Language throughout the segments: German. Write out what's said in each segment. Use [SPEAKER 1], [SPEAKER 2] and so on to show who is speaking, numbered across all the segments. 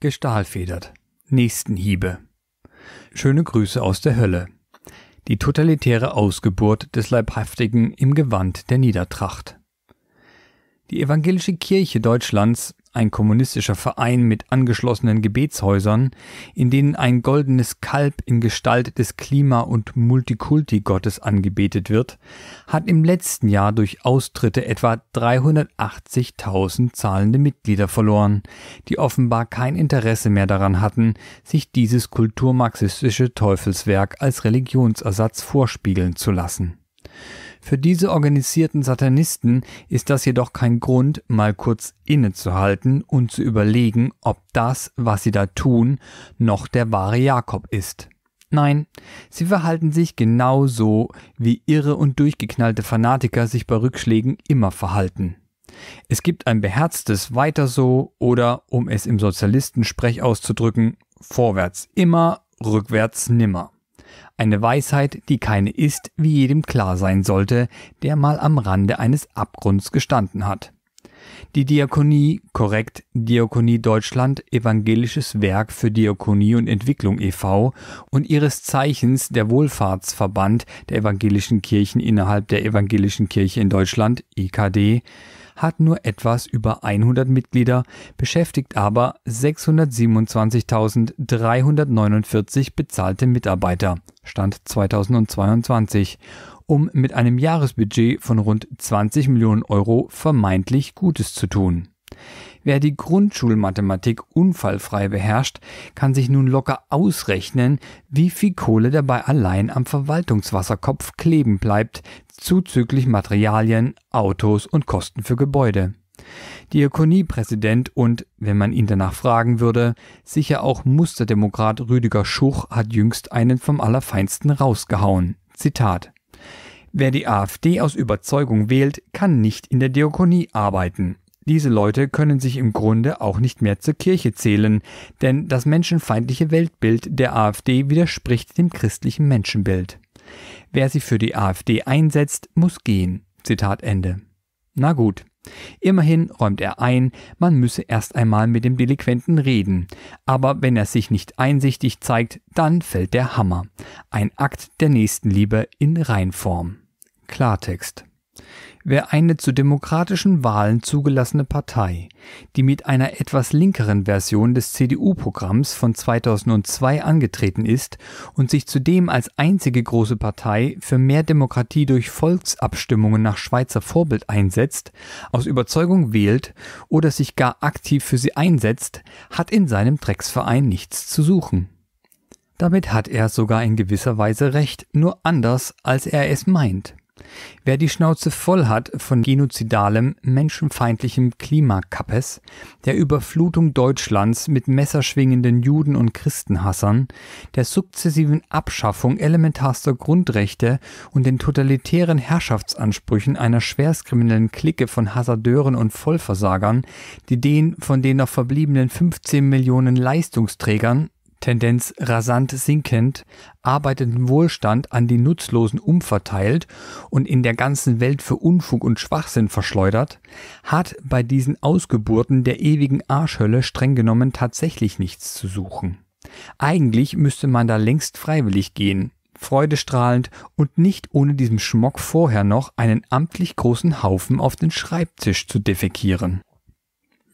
[SPEAKER 1] Gestahlfedert. Nächstenhiebe. Schöne Grüße aus der Hölle. Die totalitäre Ausgeburt des Leibhaftigen im Gewand der Niedertracht. Die evangelische Kirche Deutschlands ein kommunistischer Verein mit angeschlossenen Gebetshäusern, in denen ein goldenes Kalb in Gestalt des Klima- und Multikulti-Gottes angebetet wird, hat im letzten Jahr durch Austritte etwa 380.000 zahlende Mitglieder verloren, die offenbar kein Interesse mehr daran hatten, sich dieses kulturmarxistische Teufelswerk als Religionsersatz vorspiegeln zu lassen. Für diese organisierten Satanisten ist das jedoch kein Grund, mal kurz innezuhalten und zu überlegen, ob das, was sie da tun, noch der wahre Jakob ist. Nein, sie verhalten sich genau so, wie irre und durchgeknallte Fanatiker sich bei Rückschlägen immer verhalten. Es gibt ein beherztes Weiter so oder, um es im Sozialistensprech auszudrücken, vorwärts immer, rückwärts nimmer. Eine Weisheit, die keine ist, wie jedem klar sein sollte, der mal am Rande eines Abgrunds gestanden hat die Diakonie, korrekt Diakonie Deutschland Evangelisches Werk für Diakonie und Entwicklung e.V. und ihres Zeichens der Wohlfahrtsverband der evangelischen Kirchen innerhalb der evangelischen Kirche in Deutschland EKD hat nur etwas über 100 Mitglieder, beschäftigt aber 627.349 bezahlte Mitarbeiter, Stand 2022 um mit einem Jahresbudget von rund 20 Millionen Euro vermeintlich Gutes zu tun. Wer die Grundschulmathematik unfallfrei beherrscht, kann sich nun locker ausrechnen, wie viel Kohle dabei allein am Verwaltungswasserkopf kleben bleibt, zuzüglich Materialien, Autos und Kosten für Gebäude. Diakoniepräsident und, wenn man ihn danach fragen würde, sicher auch Musterdemokrat Rüdiger Schuch hat jüngst einen vom Allerfeinsten rausgehauen. Zitat Wer die AfD aus Überzeugung wählt, kann nicht in der Diakonie arbeiten. Diese Leute können sich im Grunde auch nicht mehr zur Kirche zählen, denn das menschenfeindliche Weltbild der AfD widerspricht dem christlichen Menschenbild. Wer sich für die AfD einsetzt, muss gehen. Zitat Ende. Na gut, Immerhin räumt er ein, man müsse erst einmal mit dem Delinquenten reden, aber wenn er sich nicht einsichtig zeigt, dann fällt der Hammer. Ein Akt der Nächstenliebe in Reinform. Klartext. Wer eine zu demokratischen Wahlen zugelassene Partei, die mit einer etwas linkeren Version des CDU-Programms von 2002 angetreten ist und sich zudem als einzige große Partei für mehr Demokratie durch Volksabstimmungen nach Schweizer Vorbild einsetzt, aus Überzeugung wählt oder sich gar aktiv für sie einsetzt, hat in seinem Drecksverein nichts zu suchen. Damit hat er sogar in gewisser Weise recht, nur anders, als er es meint. Wer die Schnauze voll hat von genozidalem, menschenfeindlichem Klimakappes, der Überflutung Deutschlands mit messerschwingenden Juden und Christenhassern, der sukzessiven Abschaffung elementarster Grundrechte und den totalitären Herrschaftsansprüchen einer schwerstkriminellen Clique von Hasardeuren und Vollversagern, die den von den noch verbliebenen 15 Millionen Leistungsträgern Tendenz rasant sinkend, arbeitenden Wohlstand an die Nutzlosen umverteilt und in der ganzen Welt für Unfug und Schwachsinn verschleudert, hat bei diesen Ausgeburten der ewigen Arschhölle streng genommen tatsächlich nichts zu suchen. Eigentlich müsste man da längst freiwillig gehen, freudestrahlend und nicht ohne diesem Schmock vorher noch einen amtlich großen Haufen auf den Schreibtisch zu defekieren.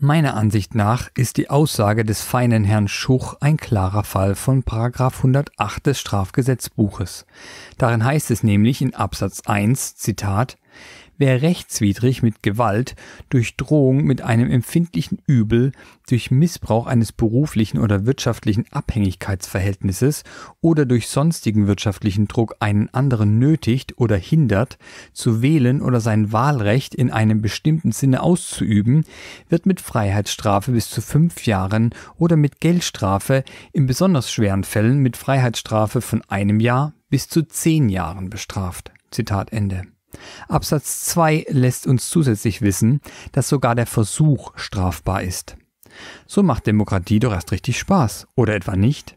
[SPEAKER 1] Meiner Ansicht nach ist die Aussage des feinen Herrn Schuch ein klarer Fall von 108 des Strafgesetzbuches. Darin heißt es nämlich in Absatz 1, Zitat, Wer rechtswidrig mit Gewalt, durch Drohung mit einem empfindlichen Übel, durch Missbrauch eines beruflichen oder wirtschaftlichen Abhängigkeitsverhältnisses oder durch sonstigen wirtschaftlichen Druck einen anderen nötigt oder hindert, zu wählen oder sein Wahlrecht in einem bestimmten Sinne auszuüben, wird mit Freiheitsstrafe bis zu fünf Jahren oder mit Geldstrafe, in besonders schweren Fällen mit Freiheitsstrafe von einem Jahr bis zu zehn Jahren bestraft. Zitat Ende. Absatz 2 lässt uns zusätzlich wissen, dass sogar der Versuch strafbar ist. So macht Demokratie doch erst richtig Spaß, oder etwa nicht?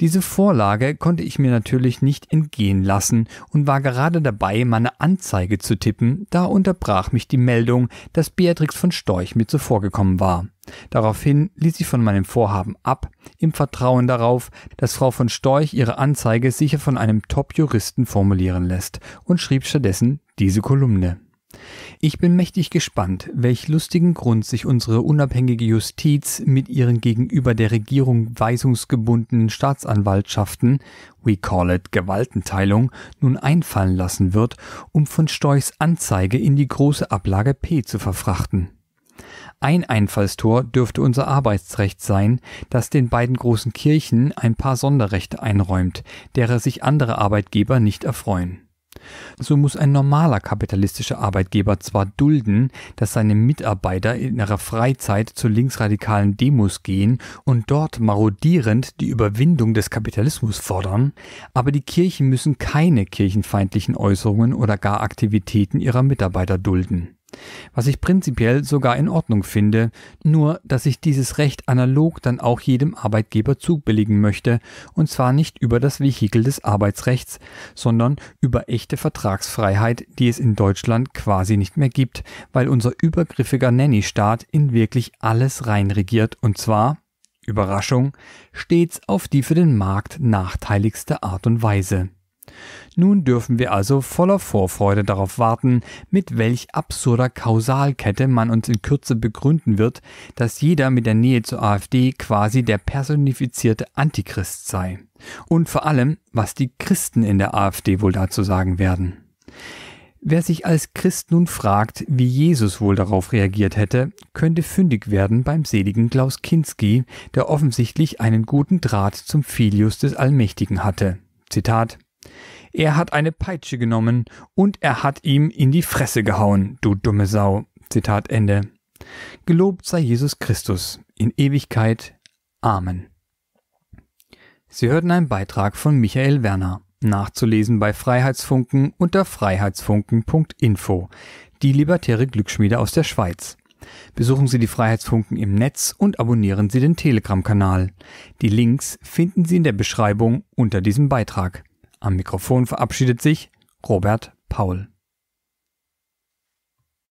[SPEAKER 1] Diese Vorlage konnte ich mir natürlich nicht entgehen lassen und war gerade dabei, meine Anzeige zu tippen, da unterbrach mich die Meldung, dass Beatrix von Storch mir zuvorgekommen war. Daraufhin ließ ich von meinem Vorhaben ab, im Vertrauen darauf, dass Frau von Storch ihre Anzeige sicher von einem Top-Juristen formulieren lässt und schrieb stattdessen diese Kolumne. Ich bin mächtig gespannt, welch lustigen Grund sich unsere unabhängige Justiz mit ihren gegenüber der Regierung weisungsgebundenen Staatsanwaltschaften, we call it Gewaltenteilung, nun einfallen lassen wird, um von Storchs Anzeige in die große Ablage P zu verfrachten. Ein Einfallstor dürfte unser Arbeitsrecht sein, das den beiden großen Kirchen ein paar Sonderrechte einräumt, derer sich andere Arbeitgeber nicht erfreuen. So muss ein normaler kapitalistischer Arbeitgeber zwar dulden, dass seine Mitarbeiter in ihrer Freizeit zu linksradikalen Demos gehen und dort marodierend die Überwindung des Kapitalismus fordern, aber die Kirchen müssen keine kirchenfeindlichen Äußerungen oder gar Aktivitäten ihrer Mitarbeiter dulden. Was ich prinzipiell sogar in Ordnung finde, nur dass ich dieses Recht analog dann auch jedem Arbeitgeber zubilligen möchte, und zwar nicht über das Vehikel des Arbeitsrechts, sondern über echte Vertragsfreiheit, die es in Deutschland quasi nicht mehr gibt, weil unser übergriffiger Nanny-Staat in wirklich alles reinregiert und zwar Überraschung, stets auf die für den Markt nachteiligste Art und Weise. Nun dürfen wir also voller Vorfreude darauf warten, mit welch absurder Kausalkette man uns in Kürze begründen wird, dass jeder mit der Nähe zur AfD quasi der personifizierte Antichrist sei. Und vor allem, was die Christen in der AfD wohl dazu sagen werden. Wer sich als Christ nun fragt, wie Jesus wohl darauf reagiert hätte, könnte fündig werden beim seligen Klaus Kinski, der offensichtlich einen guten Draht zum Filius des Allmächtigen hatte. Zitat er hat eine Peitsche genommen und er hat ihm in die Fresse gehauen, du dumme Sau. Zitat Ende. Gelobt sei Jesus Christus, in Ewigkeit. Amen. Sie hörten einen Beitrag von Michael Werner, nachzulesen bei Freiheitsfunken unter freiheitsfunken.info, die libertäre Glücksschmiede aus der Schweiz. Besuchen Sie die Freiheitsfunken im Netz und abonnieren Sie den Telegram-Kanal. Die Links finden Sie in der Beschreibung unter diesem Beitrag. Am Mikrofon verabschiedet sich Robert Paul.